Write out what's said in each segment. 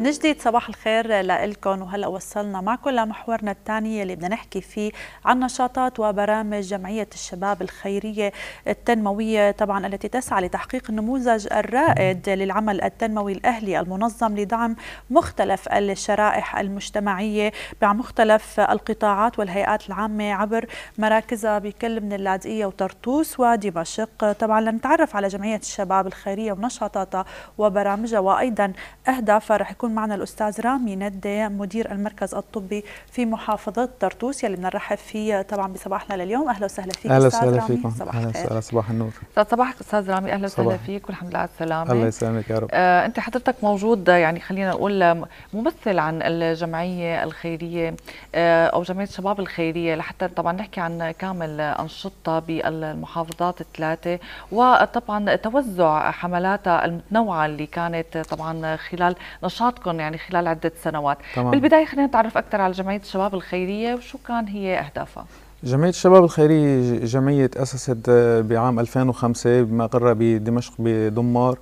من جديد صباح الخير لكم وهلا وصلنا معكم لمحورنا الثاني اللي بدنا نحكي فيه عن نشاطات وبرامج جمعيه الشباب الخيريه التنمويه طبعا التي تسعى لتحقيق النموذج الرائد للعمل التنموي الاهلي المنظم لدعم مختلف الشرائح المجتمعيه بمختلف القطاعات والهيئات العامه عبر مراكزها بكل من اللاذقيه وطرطوس ودمشق طبعا لنتعرف على جمعيه الشباب الخيريه ونشاطاتها وبرامجها وايضا اهدافها رح يكون يكون معنا الأستاذ رامي ندي مدير المركز الطبي في محافظة طرطوس يلي بنرحب فيه طبعا بصباحنا لليوم أهلا وسهلا فيك أهلا وسهلا فيكم صباح أهلا وسهلا صباح النور صباحك أستاذ رامي أهلا وسهلا فيك والحمد لله على السلامة الله يسلمك يا رب آه أنت حضرتك موجود يعني خلينا نقول ممثل عن الجمعية الخيرية آه أو جمعية شباب الخيرية لحتى طبعا نحكي عن كامل أنشطة بالمحافظات الثلاثة وطبعا توزع حملاتها المتنوعة اللي كانت طبعا خلال نشاط نشاطكم يعني خلال عده سنوات تمام. بالبدايه خلينا نتعرف اكثر على جمعيه الشباب الخيريه وشو كان هي اهدافها جمعية الشباب الخيرية جمعية تأسست بعام 2005 بمقرها بدمشق بدمار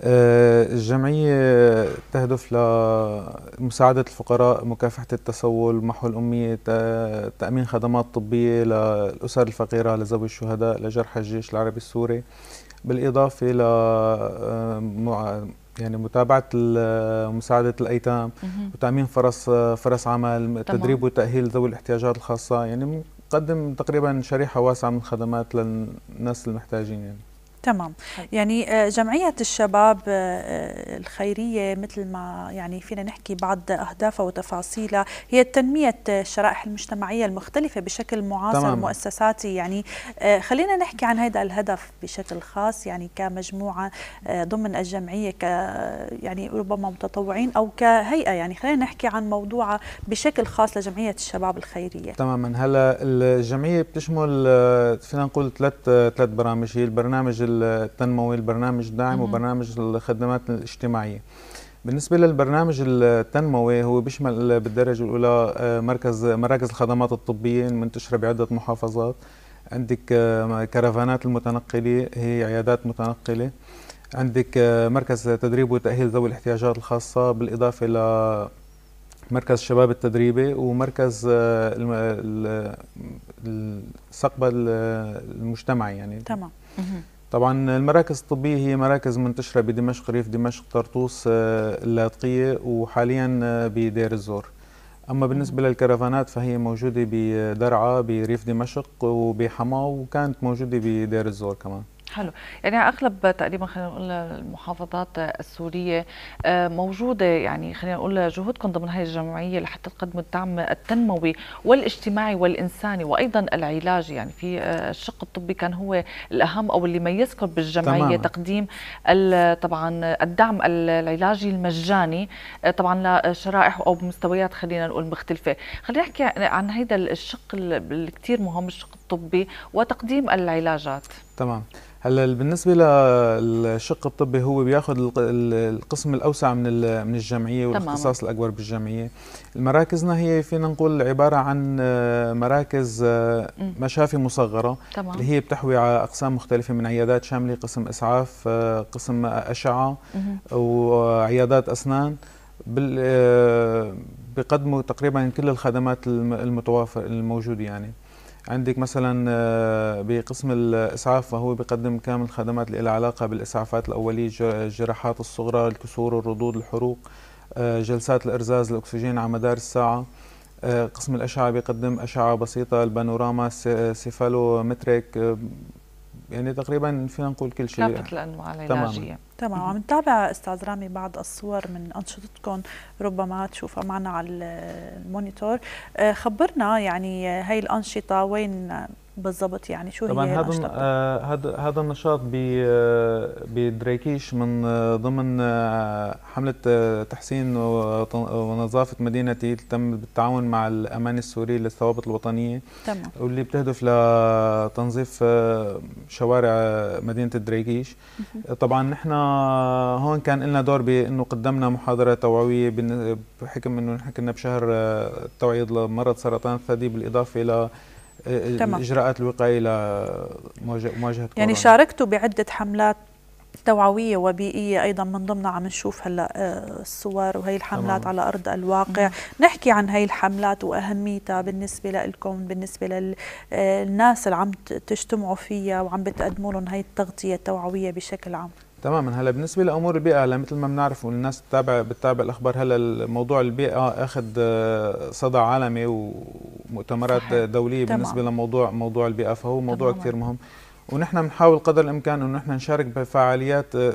آه، الجمعية تهدف لمساعدة الفقراء مكافحة التسول محو الأمية تأمين خدمات طبية للأسر الفقيرة لذوي الشهداء لجرحى الجيش العربي السوري بالإضافة ل آه، يعني متابعه مساعده الايتام وتامين فرص فرص عمل تدريب وتاهيل ذوي الاحتياجات الخاصه يعني نقدم تقريبا شريحه واسعه من الخدمات للناس المحتاجين يعني تمام حلو. يعني آه، جمعية الشباب آه، آه، الخيرية مثل ما يعني فينا نحكي بعض أهدافها وتفاصيلها هي تنمية الشرائح المجتمعية المختلفة بشكل معاصر تمام. مؤسساتي يعني خلينا نحكي عن هذا الهدف بشكل خاص يعني كمجموعة ضمن الجمعية ك يعني ربما متطوعين أو كهيئة يعني خلينا نحكي عن موضوعها بشكل خاص لجمعية الشباب الخيرية تماما هلا الجمعية بتشمل فينا نقول ثلاث ثلاث برامج هي البرنامج التنموي البرنامج الداعم وبرنامج الخدمات الاجتماعيه بالنسبة للبرنامج التنموي هو بيشمل بالدرجة الأولى آه، مركز مراكز الخدمات الطبية المنتشرة بعدة محافظات عندك آه، كرفانات المتنقلة هي عيادات متنقلة عندك آه، مركز تدريب وتأهيل ذوي الاحتياجات الخاصة بالإضافة إلى مركز الشباب التدريبي ومركز الثقبة المجتمعي يعني تمام طبعا المراكز الطبية هي مراكز منتشرة بدمشق ريف دمشق طرطوس آه، اللاذقية وحاليا آه، بدير الزور أما بالنسبة للكرفانات فهي موجودة بدرعا بريف دمشق وبحماه وكانت موجودة بدير الزور كمان حلو يعني اغلب تقريبا خلينا نقول المحافظات السوريه آه، موجوده يعني خلينا نقول جهودكم ضمن هذه الجمعيه لحتى تقدموا الدعم التنموي والاجتماعي والانساني وايضا العلاجي يعني في آه، الشق الطبي كان هو الاهم او اللي ميزكم بالجمعيه تمام. تقديم طبعا الدعم العلاجي المجاني آه، طبعا لشرائح او بمستويات خلينا نقول مختلفه خلينا نحكي عن هذا الشق اللي كثير مهم الشق الطبي وتقديم العلاجات تمام هلا بالنسبه للشق الطبي هو بياخذ القسم الاوسع من من الجمعيه والاختصاص الاكبر بالجمعيه مراكزنا هي فينا نقول عباره عن آه، مراكز آه، مشافي مصغره تمام. اللي هي بتحوي على اقسام مختلفه من عيادات شامله قسم اسعاف آه، قسم اشعه وعيادات اسنان بقدموا تقريبا كل الخدمات المتوافر الموجوده يعني عندك مثلا آه، بقسم الاسعاف فهو بيقدم كامل الخدمات اللي لها علاقه بالاسعافات الاوليه الجراحات الصغرى الكسور الردود الحروق آه، جلسات الارزاز الاكسجين على مدار الساعه آه، قسم الاشعه بيقدم اشعه بسيطه البانوراما السيفالومتريك يعني تقريبا فينا نقول كل شيء كافه الانواع العلاجيه تمام عم نتابع استاذ رامي بعض الصور من انشطتكم ربما تشوفها معنا على المونيتور آه، خبرنا يعني آه، هاي الانشطه وين بالضبط يعني شو طبعا هي طبعا آه، هذا هذا النشاط بدريكيش آه، من آه، ضمن حمله تحسين ونظافه مدينتي تم بالتعاون مع الامان السوري للثوابت الوطنيه تمام واللي بتهدف لتنظيف شوارع مدينه دريكيش طبعا نحن هون كان لنا دور بانه قدمنا محاضره توعويه بحكم انه نحن كنا بشهر التوعيه لمرض سرطان الثدي بالاضافه الى الاجراءات الوقائيه لمواجهه يعني شاركتوا بعده حملات توعوية وبيئية أيضا من ضمنها عم نشوف هلا آه، الصور وهي الحملات تمام. على أرض الواقع مم. نحكي عن هي الحملات وأهميتها بالنسبة لكم بالنسبة للناس آه، اللي عم تجتمعوا فيها وعم بتقدموا لهم هي التغطية التوعوية بشكل عام تماما هلا بالنسبه لامور البيئه هلا مثل ما بنعرف والناس بتتابع بتتابع الاخبار هلا موضوع البيئه اخذ آه، صدى عالمي ومؤتمرات صحيح. دوليه تمام. بالنسبه لموضوع موضوع البيئه فهو موضوع تماما. كثير مهم ونحن بنحاول قدر الامكان انه نحن نشارك بفعاليات آه،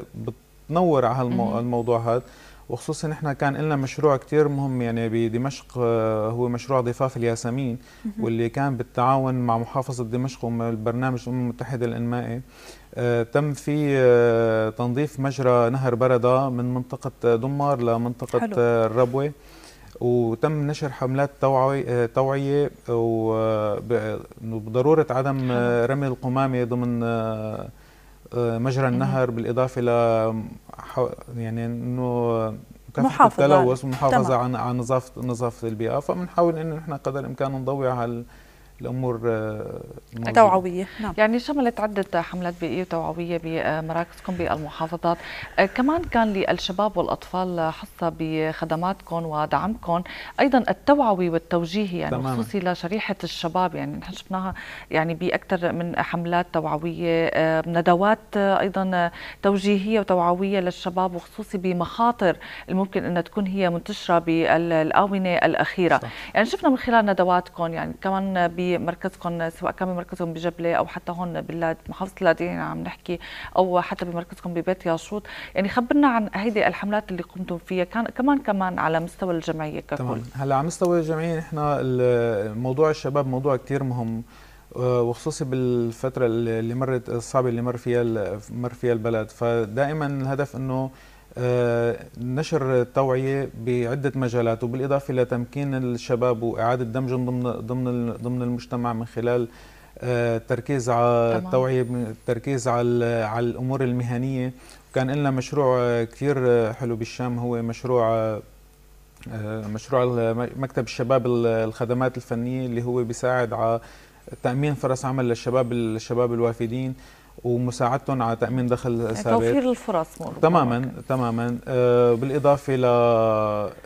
بتنور على هالمو... الموضوع هذا وخصوصا احنا كان لنا مشروع كثير مهم يعني بدمشق آه، هو مشروع ضفاف الياسمين واللي كان بالتعاون مع محافظه دمشق والبرنامج الامم المتحده الانمائي آه، تم في آه، تنظيف مجرى نهر برده من منطقه دمار لمنطقه حلو. الربوه وتم نشر حملات توعي توعيه وبضروره عدم رمي القمامه ضمن آه، مجرى النهر بالاضافه ل يعني انه محافظة التلوث يعني. ومحافظه عن عن نظافه نظافه البيئه فبنحاول انه نحن قدر الامكان نضوي على الامور آه، توعويه نعم. يعني شملت عده حملات بيئيه توعويه بمراكزكم بالمحافظات آه، كمان كان للشباب والاطفال حصه بخدماتكم ودعمكم ايضا التوعوي والتوجيهي يعني تمام. خصوصي لشريحه الشباب يعني نحن شفناها يعني باكثر من حملات توعويه آه، ندوات ايضا توجيهيه وتوعويه للشباب وخصوصي بمخاطر الممكن انها تكون هي منتشره بالاونه الاخيره صح. يعني شفنا من خلال ندواتكم يعني كمان ب بمركزكم سواء كان بمركزكم بجبله او حتى هون بمحافظه اللاذقية عم نحكي او حتى بمركزكم ببيت ياشوط يعني خبرنا عن هيدي الحملات اللي قمتم فيها كان كمان كمان على مستوى الجمعيه ككل تمام هلا على مستوى الجمعيه نحن موضوع الشباب موضوع كثير مهم آه، وخصوصي بالفتره اللي مرت الصعبه اللي مر فيها مر فيها البلد فدائما الهدف انه آه، نشر التوعية بعدة مجالات وبالإضافة لتمكين الشباب وإعادة دمجهم ضمن ضمن ضمن المجتمع من خلال التركيز آه، على التوعية التركيز على على الأمور المهنية وكان لنا مشروع كثير حلو بالشام هو مشروع آه، مشروع مكتب الشباب الخدمات الفنية اللي هو بيساعد على تأمين فرص عمل للشباب الشباب الوافدين ومساعدتهم على تامين دخل ثابت توفير الفرص تماما ممكن. تماما آه، بالاضافه ل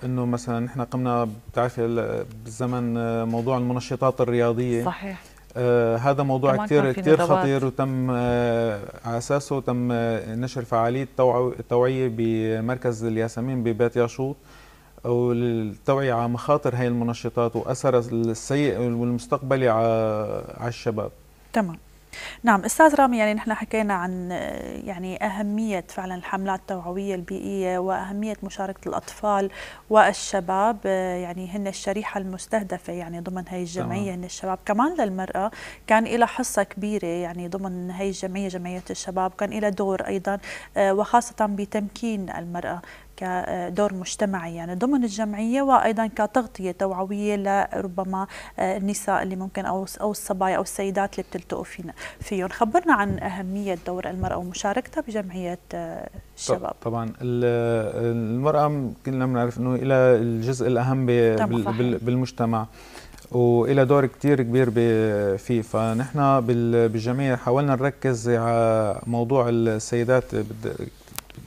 انه مثلا نحن قمنا بتعرفي بالزمن آه، موضوع المنشطات الرياضيه صحيح آه هذا موضوع كثير كثير خطير وتم آه على اساسه تم آه نشر فعاليه توعيه بمركز الياسمين ببيت ياشوط والتوعيه على مخاطر هي المنشطات واثرها السيء والمستقبلي على الشباب تمام نعم استاذ رامي يعني نحن حكينا عن يعني اهميه فعلا الحملات التوعويه البيئيه واهميه مشاركه الاطفال والشباب يعني هن الشريحه المستهدفه يعني ضمن هي الجمعيه هن الشباب كمان للمراه كان لها حصه كبيره يعني ضمن هي الجمعيه جمعيه الشباب كان لها دور ايضا وخاصه بتمكين المراه كدور مجتمعي يعني ضمن الجمعيه وايضا كتغطيه توعويه لربما آه، النساء اللي ممكن او او الصبايا او السيدات اللي بتلتقوا فينا فيهم خبرنا عن اهميه دور المراه ومشاركتها بجمعيه آه، الشباب طبعا المراه كلنا بنعرف انه لها الجزء الاهم بالمجتمع وإلى دور كتير كبير فيه فنحن بالجميع حاولنا نركز على موضوع السيدات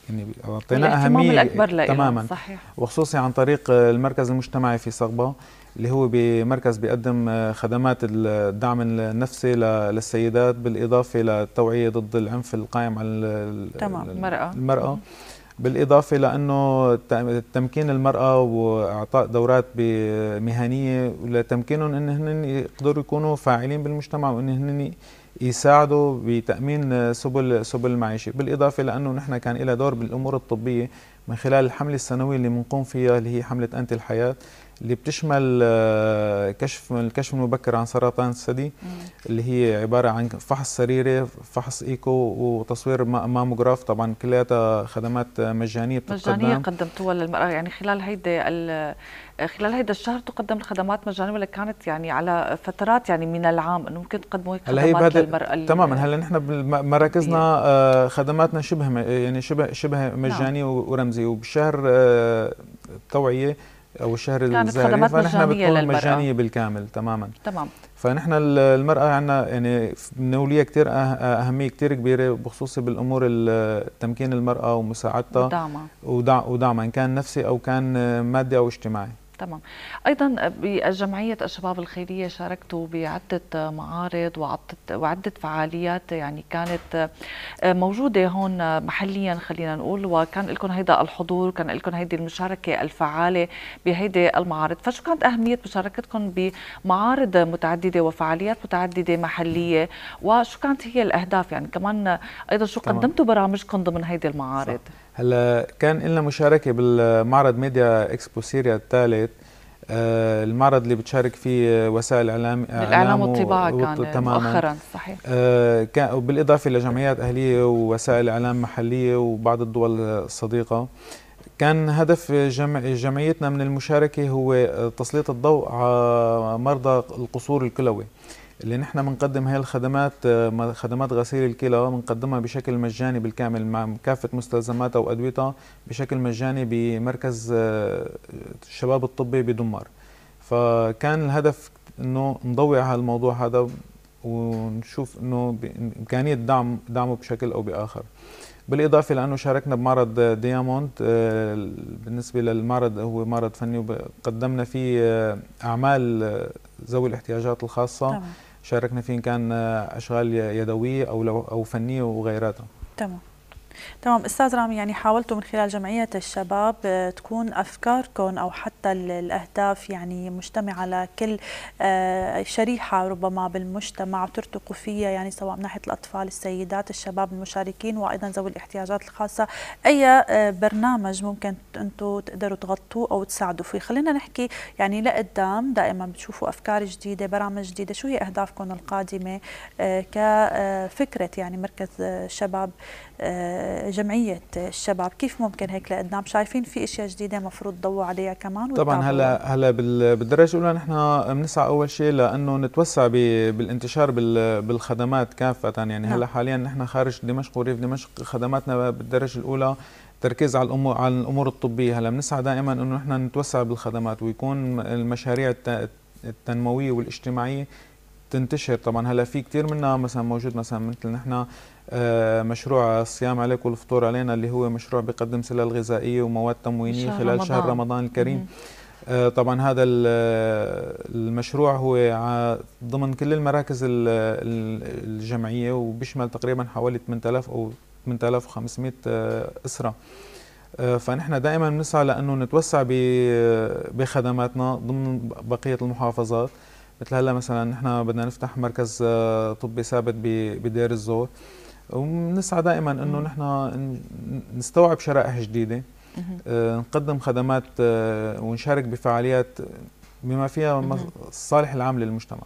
يعني اعطينا اهميه الاكبر تماما صحيح وخصوصي عن طريق آه، المركز المجتمعي في صغبه اللي هو بمركز بيقدم آه، خدمات الدعم النفسي للسيدات بالاضافه للتوعيه ضد العنف القائم على تمام المراه المراه بالإضافة لأنه تمكين المرأة وإعطاء دورات مهنية لتمكينهم أن هن يقدروا يكونوا فاعلين بالمجتمع وأن هن يساعدوا بتامين سبل سبل المعيشه بالاضافه لانه نحن كان لها دور بالامور الطبيه من خلال الحملة السنوية اللي بنقوم فيها اللي هي حملة أنت الحياة اللي بتشمل آه، كشف الكشف المبكر عن سرطان الثدي اللي هي عبارة عن فحص سريري فحص إيكو وتصوير ماموغراف طبعا كلياتها خدمات مجانية بتتقدم مجانية قدمتوها للمرأة يعني خلال هيدا آه، خلال هيدا الشهر تقدم الخدمات مجانية ولا كانت يعني على فترات يعني من العام انه ممكن تقدموا هيك خدمات هي للمرأة تماما هلا نحن مراكزنا آه، خدماتنا شبه يعني شبه شبه نعم. مجانية نعم. ورمزية التمييزي وبشهر آه، التوعيه او الشهر كانت فنحن بتكون مجانيه بالكامل تماما تمام فنحن المراه عندنا يعني بنوليها كثير أه-، اهميه كثير كبيره بخصوص بالامور تمكين المراه ومساعدتها ودعمها ودعمها ان كان نفسي او كان آه، مادي او اجتماعي تمام ايضا بجمعيه الشباب الخيريه شاركتوا بعده معارض وعده فعاليات يعني كانت موجوده هون محليا خلينا نقول وكان لكم هيدا الحضور كان لكم هيدي المشاركه الفعاله بهيدي المعارض فشو كانت اهميه مشاركتكم بمعارض متعدده وفعاليات متعدده محليه وشو كانت هي الاهداف يعني كمان ايضا شو قدمتوا برامجكم ضمن هيدي المعارض صح. هلا كان لنا مشاركه بالمعرض ميديا اكسبو سوريا الثالث آه المعرض اللي بتشارك فيه وسائل اعلام الاعلام والطباعه كان تماما مؤخرا صحيح آه كان بالاضافه لجمعيات اهليه ووسائل اعلام محليه وبعض الدول الصديقه كان هدف جمع جمعيتنا من المشاركه هو تسليط الضوء على مرضى القصور الكلوي اللي نحن بنقدم هاي الخدمات آه، خدمات غسيل الكلى بنقدمها آه، بشكل مجاني بالكامل مع كافه مستلزماتها وادويتها بشكل مجاني بمركز آه، الشباب الطبي بدمار فكان الهدف انه نضوي على الموضوع هذا ونشوف انه بامكانيه دعم دعمه بشكل او باخر بالاضافه لانه شاركنا بمعرض دياموند بالنسبه للمعرض هو معرض فني وقدمنا فيه اعمال ذوي الاحتياجات الخاصه طبعا. شاركنا فيه إن كان أشغال يدوية أو أو فنية وغيراتها تمام تمام استاذ رامي يعني حاولتوا من خلال جمعيه الشباب آه، تكون افكاركم او حتى الاهداف يعني مجتمعه لكل آه، شريحه ربما بالمجتمع وترتقوا فيها يعني سواء من ناحيه الاطفال السيدات الشباب المشاركين وايضا ذوي الاحتياجات الخاصه اي آه، برنامج ممكن انتم تقدروا تغطوه او تساعدوا فيه خلينا نحكي يعني لقدام دائما بتشوفوا افكار جديده برامج جديده شو هي اهدافكم القادمه كفكره يعني مركز شباب جمعيه الشباب كيف ممكن هيك لقدام شايفين في اشياء جديده مفروض تضووا عليها كمان طبعا هلا هلا بالدرجه الاولى نحن بنسعى اول شيء لانه نتوسع بالانتشار بالخدمات كافه يعني هلا نعم. حاليا نحن خارج دمشق وريف دمشق خدماتنا بالدرجه الاولى تركيز على الامور على الامور الطبيه هلا بنسعى دائما انه نحن نتوسع بالخدمات ويكون المشاريع التنمويه والاجتماعيه تنتشر طبعا هلا في كثير منها مثلا موجود مثلا مثل نحن آه، مشروع الصيام عليك والفطور علينا اللي هو مشروع بيقدم سلال غذائيه ومواد تموينيه شهر خلال رمضان. شهر رمضان الكريم مم. آه، طبعا هذا المشروع هو ضمن كل المراكز الجمعيه وبيشمل تقريبا حوالي 8000 او 8500 آه، اسره فنحن دائما بنسعى لانه نتوسع بخدماتنا ضمن بقيه المحافظات مثل هلا مثلا نحن بدنا نفتح مركز طبي ثابت بدير الزور وبنسعى دائما انه نحن نستوعب شرائح جديده آه، نقدم خدمات آه، ونشارك بفعاليات بما فيها الصالح العام للمجتمع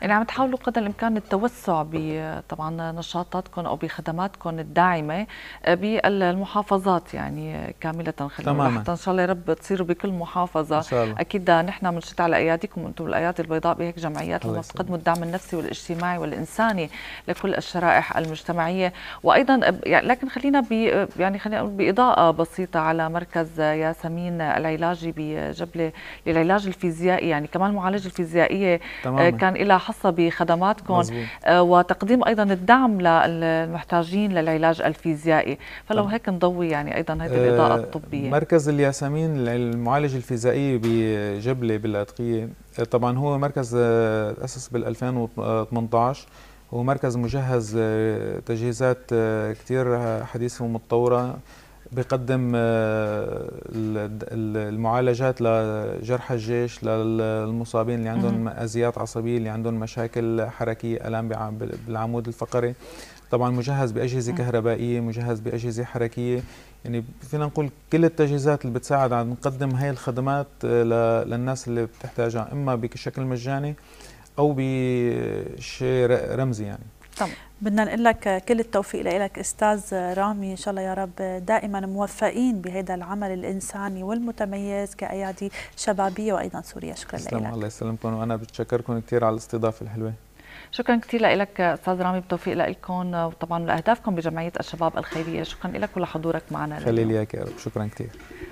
يعني عم تحاولوا قدر الامكان التوسع بطبعا نشاطاتكم او بخدماتكم الداعمه آه، بالمحافظات يعني كامله خلينا حتى ان شاء الله يا رب تصيروا بكل محافظه إن شاء الله. اكيد نحن بنشد على اياديكم انتم الايادي البيضاء بهيك جمعيات بتقدموا الدعم النفسي والاجتماعي والانساني لكل الشرائح المجتمعيه وايضا آه، يعني لكن خلينا ب آه، يعني خلينا باضاءه بسيطه على مركز ياسمين العلاجي بجبله للعلاج الفيزيائي الفيزيائيه يعني كمان المعالجه الفيزيائيه آه، تماما. كان لها حصه بخدماتكم آه، وتقديم ايضا الدعم للمحتاجين للعلاج الفيزيائي فلو طبعا. هيك نضوي يعني ايضا هذه آه، الاضاءه الطبيه مركز الياسمين للمعالجه الفيزيائي بجبله بالاتقيه طبعا هو مركز تاسس بال 2018 هو مركز مجهز تجهيزات كثير حديثه ومتطوره بقدم آه، المعالجات لجرحى الجيش للمصابين اللي عندهم أزيات عصبية اللي عندهم مشاكل حركية ألام بالعمود الفقري طبعا مجهز بأجهزة كهربائية مجهز بأجهزة حركية يعني فينا نقول كل التجهيزات اللي بتساعد على نقدم هاي الخدمات آه، للناس اللي بتحتاجها إما بشكل مجاني أو بشيء رمزي يعني طبعا. بدنا نقول لك كل التوفيق لك استاذ رامي ان شاء الله يا رب دائما موفقين بهذا العمل الانساني والمتميز كايادي شبابيه وايضا سوريا شكرا لك الله يسلمكم وانا بتشكركم كثير على الاستضافه الحلوه شكرا كثير لك استاذ رامي بتوفيق لكم وطبعا لاهدافكم بجمعيه الشباب الخيريه شكرا لك ولحضورك معنا خليلي اياك يا رب شكرا كثير